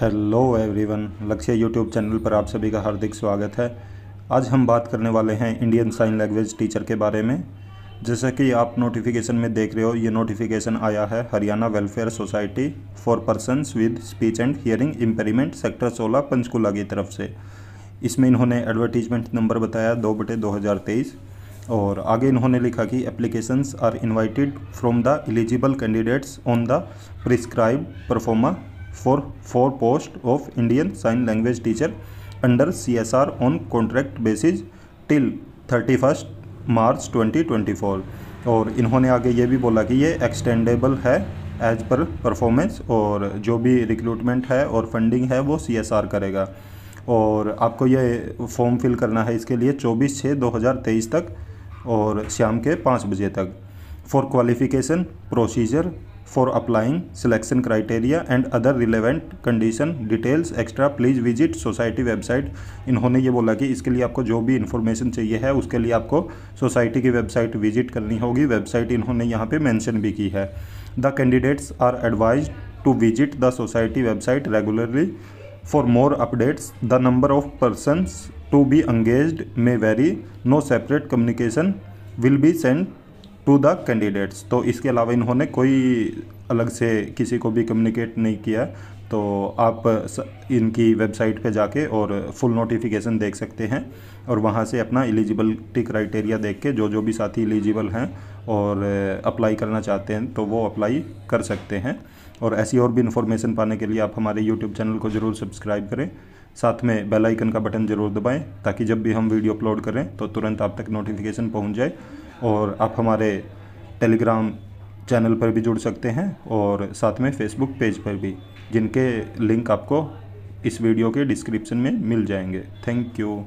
hello everyone Lakshya YouTube channel पर आप सभी का हार्दिक स्वागत है आज हम बात करने वाले हैं इंडियन साइन लैंग्वेज टीचर के बारे में जैसा कि आप नोटिफिकेशन में देख रहे हो ये नोटिफिकेशन आया है Haryana welfare society for persons with speech and hearing impairment sector सोलह पंचकूला की तरफ से इसमें इन्होंने एडवर्टीजमेंट नंबर बताया दो बटे दो हज़ार तेईस और आगे इन्होंने लिखा कि applications are invited from the eligible candidates on the prescribe proforma for four post of Indian Sign Language teacher under CSR on contract basis till 31st March 2024 और इन्होंने आगे ये भी बोला कि ये एक्सटेंडेबल है एज पर परफॉर्मेंस और जो भी रिक्रूटमेंट है और फंडिंग है वो सी एस आर करेगा और आपको ये फॉर्म फिल करना है इसके लिए चौबीस छः दो हज़ार तेईस तक और शाम के पाँच बजे तक for qualification procedure for applying selection criteria and other relevant condition details extra please visit society website इन्होंने ये बोला कि इसके लिए आपको जो भी इन्फॉर्मेशन चाहिए है उसके लिए आपको सोसाइटी की वेबसाइट विजिट करनी होगी वेबसाइट इन्होंने यहाँ पे मेंशन भी की है the candidates are advise to visit the society website regularly for more updates the number of persons to be engage may very no separate communication will be send to the candidates तो इसके अलावा इन्होंने कोई अलग से किसी को भी कम्युनिकेट नहीं किया तो आप इनकी वेबसाइट पे जाके और फुल नोटिफिकेशन देख सकते हैं और वहाँ से अपना एलिजिबलिटी क्राइटेरिया देख के जो जो भी साथी एलिजिबल हैं और अप्लाई करना चाहते हैं तो वो अप्लाई कर सकते हैं और ऐसी और भी इन्फॉर्मेशन पाने के लिए आप हमारे यूट्यूब चैनल को ज़रूर सब्सक्राइब करें साथ में बेल आइकन का बटन ज़रूर दबाएं ताकि जब भी हम वीडियो अपलोड करें तो तुरंत आप तक नोटिफिकेशन पहुंच जाए और आप हमारे टेलीग्राम चैनल पर भी जुड़ सकते हैं और साथ में फेसबुक पेज पर भी जिनके लिंक आपको इस वीडियो के डिस्क्रिप्शन में मिल जाएंगे थैंक यू